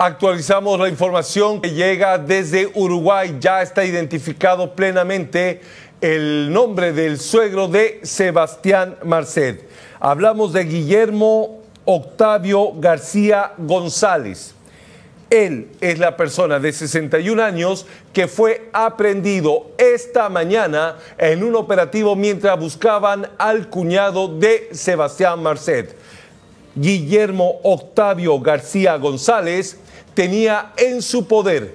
Actualizamos la información que llega desde Uruguay. Ya está identificado plenamente el nombre del suegro de Sebastián Marcet. Hablamos de Guillermo Octavio García González. Él es la persona de 61 años que fue aprendido esta mañana en un operativo mientras buscaban al cuñado de Sebastián Marcet. Guillermo Octavio García González tenía en su poder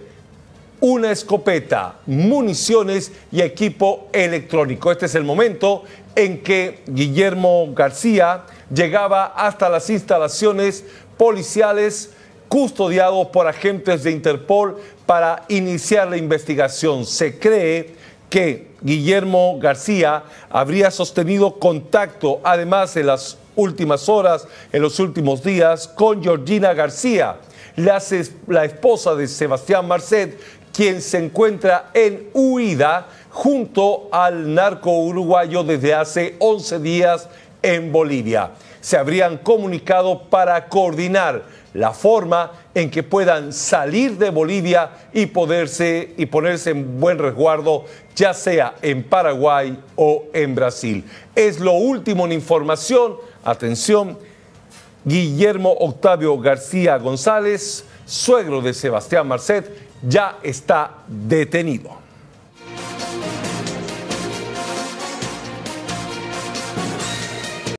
una escopeta, municiones y equipo electrónico. Este es el momento en que Guillermo García llegaba hasta las instalaciones policiales custodiados por agentes de Interpol para iniciar la investigación. Se cree que Guillermo García habría sostenido contacto, además en las últimas horas, en los últimos días, con Georgina García, la, esposa de Sebastián Marcet, quien se encuentra en huida junto al narco uruguayo desde hace 11 días en Bolivia. Se habrían comunicado para coordinar la forma en que puedan salir de Bolivia y, poderse, y ponerse en buen resguardo, ya sea en Paraguay o en Brasil. Es lo último en información. Atención, Guillermo Octavio García González, suegro de Sebastián Marcet, ya está detenido.